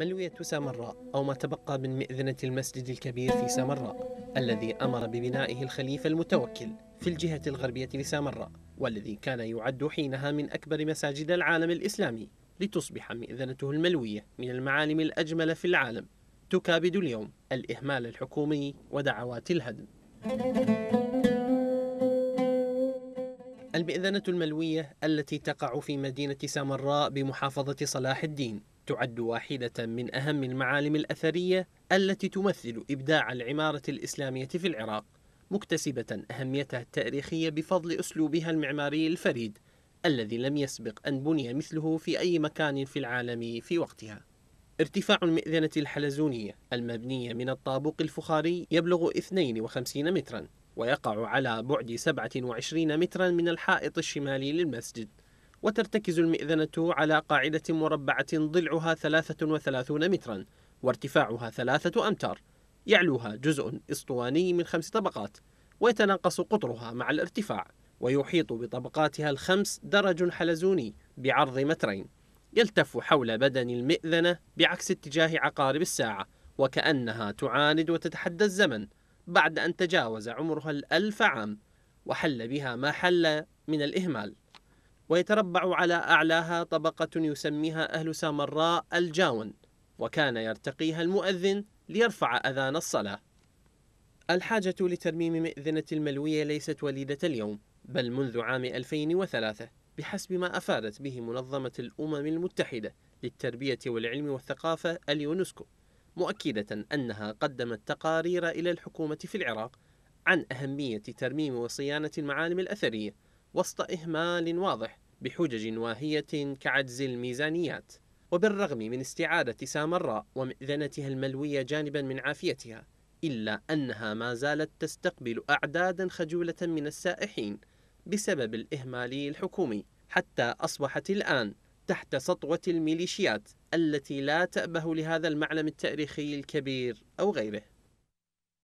ملوية سامراء أو ما تبقى من مئذنة المسجد الكبير في سامراء الذي أمر ببنائه الخليفة المتوكل في الجهة الغربية لسامراء والذي كان يعد حينها من أكبر مساجد العالم الإسلامي لتصبح مئذنته الملوية من المعالم الأجمل في العالم تكابد اليوم الإهمال الحكومي ودعوات الهدم المئذنة الملوية التي تقع في مدينة سامراء بمحافظة صلاح الدين تعد واحدة من أهم المعالم الأثرية التي تمثل إبداع العمارة الإسلامية في العراق مكتسبة أهميتها التاريخية بفضل أسلوبها المعماري الفريد الذي لم يسبق أن بني مثله في أي مكان في العالم في وقتها ارتفاع المئذنة الحلزونية المبنية من الطابوق الفخاري يبلغ 52 مترا ويقع على بعد 27 مترا من الحائط الشمالي للمسجد وترتكز المئذنة على قاعدة مربعة ضلعها 33 مترا وارتفاعها ثلاثة أمتار يعلوها جزء اسطواني من خمس طبقات ويتناقص قطرها مع الارتفاع ويحيط بطبقاتها الخمس درج حلزوني بعرض مترين يلتف حول بدن المئذنة بعكس اتجاه عقارب الساعة وكأنها تعاند وتتحدى الزمن بعد أن تجاوز عمرها الألف عام وحل بها ما حل من الإهمال ويتربع على أعلاها طبقة يسميها أهل سامراء الجاون وكان يرتقيها المؤذن ليرفع أذان الصلاة الحاجة لترميم مئذنة الملوية ليست وليدة اليوم بل منذ عام 2003 بحسب ما أفادت به منظمة الأمم المتحدة للتربية والعلم والثقافة اليونسكو مؤكدة أنها قدمت تقارير إلى الحكومة في العراق عن أهمية ترميم وصيانة المعالم الأثرية وسط إهمال واضح بحجج واهية كعجز الميزانيات وبالرغم من استعادة سامراء ومئذنتها الملوية جانبا من عافيتها إلا أنها ما زالت تستقبل أعدادا خجولة من السائحين بسبب الإهمال الحكومي حتى أصبحت الآن تحت سطوة الميليشيات التي لا تأبه لهذا المعلم التاريخي الكبير أو غيره